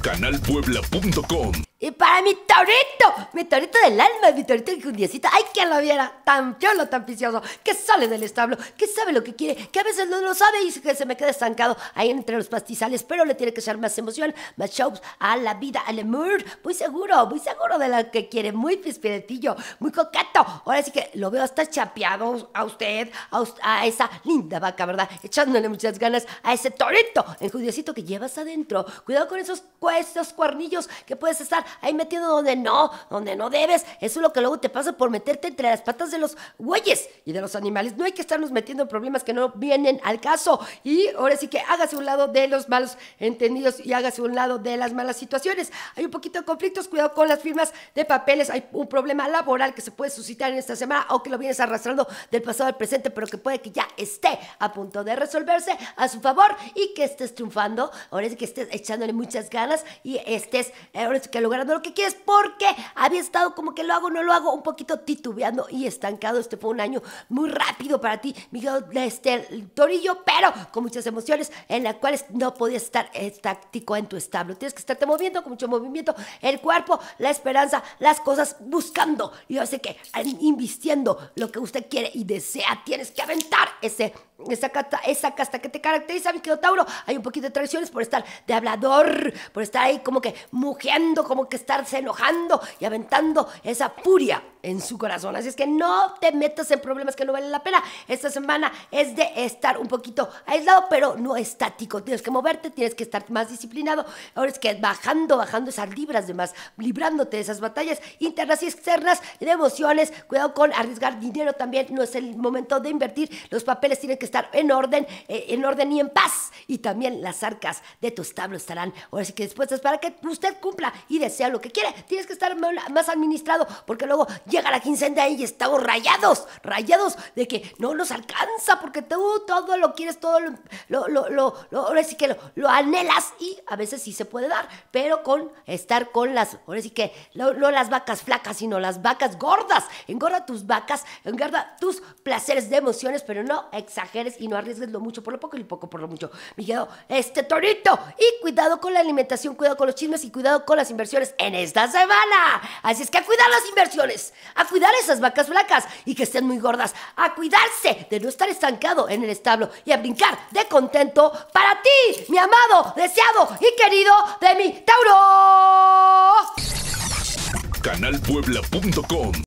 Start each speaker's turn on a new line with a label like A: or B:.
A: canalpuebla.com y para mi torito, mi torito del alma, mi torito diecito ay, quien lo viera, tan cholo, tan vicioso, que sale del establo, que sabe lo que quiere, que a veces no lo sabe y se me queda estancado ahí entre los pastizales, pero le tiene que echar más emoción, más shows a la vida, al amor, muy seguro, muy seguro de lo que quiere, muy pispiretillo, muy coqueto. Ahora sí que lo veo hasta chapeado a usted, a, esa linda vaca, ¿verdad? Echándole muchas ganas a ese torito, el judiocito que llevas adentro. Cuidado con esos, esos cuernillos que puedes estar ahí metiendo donde no, donde no debes. Eso es lo que luego te pasa por meterte entre las patas de los güeyes y de los animales. No hay que estarnos metiendo en problemas que no vienen al caso. Y ahora sí que hágase un lado de los malos entendidos y hágase un lado de las malas situaciones. Hay un poquito de conflictos, cuidado con las firmas de papeles. Hay un problema laboral que se puede suscitar en esta semana o que lo vienes arrastrando del pasado al presente, pero que puede que ya esté a punto de resolverse a su favor y que estés triunfando. Ahora sí que estés echándole muchas ganas y estés, ahora sí que logras lo que quieres porque había estado como que lo hago, no lo hago, un poquito titubeando y estancado. Este fue un año muy rápido para ti, Miguel este, Torillo, pero con muchas emociones en las cuales no podías estar estático en tu establo. Tienes que estarte moviendo con mucho movimiento, el cuerpo, la esperanza, las cosas, buscando. Yo sé que eh, invistiendo lo que usted quiere y desea, tienes que aventar ese esa casta, esa casta que te caracteriza, mi querido Tauro. Hay un poquito de traiciones por estar de hablador, por estar ahí como que mugiendo, como que estarse enojando y aventando esa furia en su corazón. Así es que no te metas en problemas que no valen la pena. Esta semana es de estar un poquito aislado, pero no estático. Tienes que moverte, tienes que estar más disciplinado. Ahora es que bajando, bajando esas libras de más, librándote de esas batallas internas y externas de emociones. Cuidado con arriesgar dinero también. No es el momento de invertir. Los papeles tienen que estar en orden, eh, en orden y en paz. Y también las arcas de tus establo estarán. Ahora sí que dispuestas para que usted cumpla y desee sea lo que quiere. Tienes que estar más administrado porque luego llega la quincena y estamos rayados, rayados de que no nos alcanza porque tú todo lo quieres, todo lo, ahora sí que lo, anhelas y a veces sí se puede dar, pero con estar con las, ahora sí que no las vacas flacas, sino las vacas gordas. Engorda tus vacas, engorda tus placeres de emociones, pero no exageres y no arriesgues lo mucho por lo poco y lo poco por lo mucho. me este torito. Y cuidado con la alimentación, cuidado con los chismes y cuidado con las inversiones en esta semana. Así es que a cuidar las inversiones, a cuidar esas vacas flacas y que estén muy gordas, a cuidarse de no estar estancado en el establo y a brincar de contento para ti, mi amado, deseado y querido de mi Tauro. Canalpuebla.com